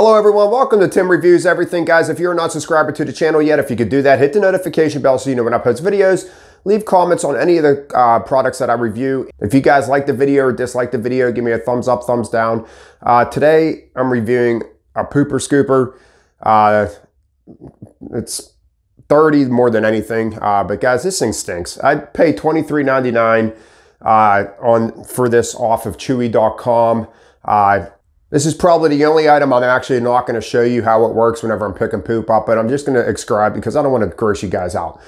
Hello everyone, welcome to Tim Reviews Everything. Guys, if you're not subscribed to the channel yet, if you could do that, hit the notification bell so you know when I post videos. Leave comments on any of the uh, products that I review. If you guys like the video or dislike the video, give me a thumbs up, thumbs down. Uh, today, I'm reviewing a pooper scooper. Uh, it's 30 more than anything, uh, but guys, this thing stinks. I paid $23.99 uh, on, for this off of Chewy.com. Uh, this is probably the only item I'm actually not going to show you how it works whenever I'm picking poop up, but I'm just going to describe because I don't want to gross you guys out.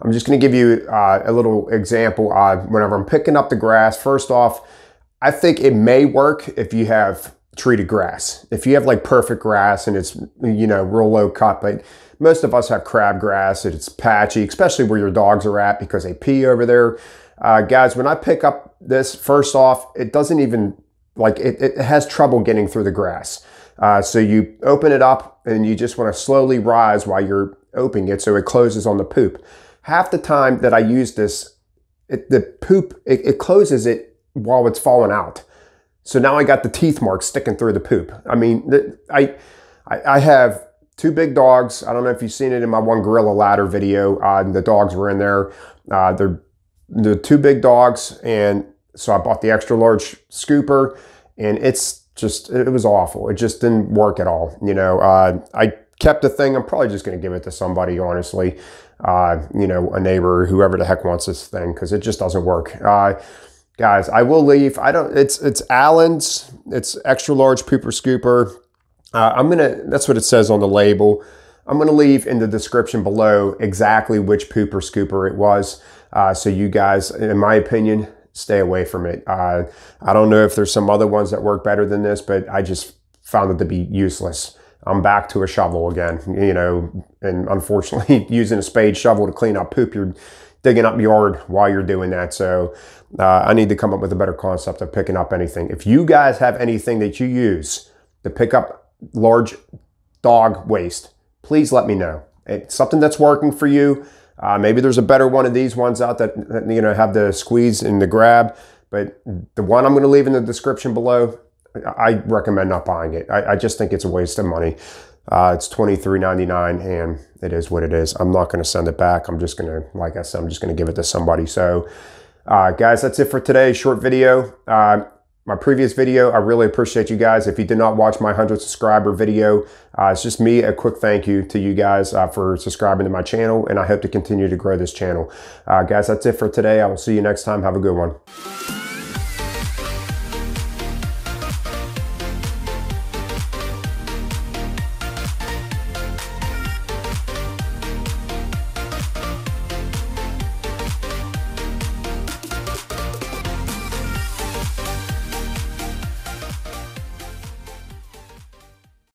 I'm just going to give you uh, a little example. whenever I'm picking up the grass, first off, I think it may work if you have treated grass. If you have like perfect grass and it's, you know, real low cut, but most of us have crabgrass and it's patchy, especially where your dogs are at because they pee over there. Uh, guys, when I pick up this, first off, it doesn't even like it, it has trouble getting through the grass. Uh, so you open it up and you just want to slowly rise while you're opening it so it closes on the poop. Half the time that I use this, it, the poop, it, it closes it while it's falling out. So now I got the teeth marks sticking through the poop. I mean, I, I have two big dogs. I don't know if you've seen it in my one gorilla ladder video. Uh, the dogs were in there. Uh, they're the two big dogs, and so I bought the extra large scooper and it's just, it was awful. It just didn't work at all. You know, uh, I kept the thing. I'm probably just going to give it to somebody, honestly. Uh, you know, a neighbor, whoever the heck wants this thing, because it just doesn't work. Uh, guys, I will leave. I don't, it's, it's Allen's, it's extra large pooper scooper. Uh, I'm going to, that's what it says on the label. I'm going to leave in the description below exactly which pooper scooper it was. Uh, so you guys, in my opinion, stay away from it. Uh, I don't know if there's some other ones that work better than this, but I just found it to be useless. I'm back to a shovel again, you know, and unfortunately using a spade shovel to clean up poop, you're digging up yard while you're doing that. So uh, I need to come up with a better concept of picking up anything. If you guys have anything that you use to pick up large dog waste, please let me know. It's something that's working for you. Uh, maybe there's a better one of these ones out that, that you know have the squeeze and the grab, but the one I'm going to leave in the description below, I recommend not buying it. I, I just think it's a waste of money. Uh, it's $23.99 and it is what it is. I'm not going to send it back. I'm just going to, like I said, I'm just going to give it to somebody. So, uh, guys, that's it for today. Short video. Uh, my previous video. I really appreciate you guys. If you did not watch my 100 subscriber video, uh, it's just me a quick thank you to you guys uh, for subscribing to my channel, and I hope to continue to grow this channel. Uh, guys, that's it for today. I will see you next time. Have a good one.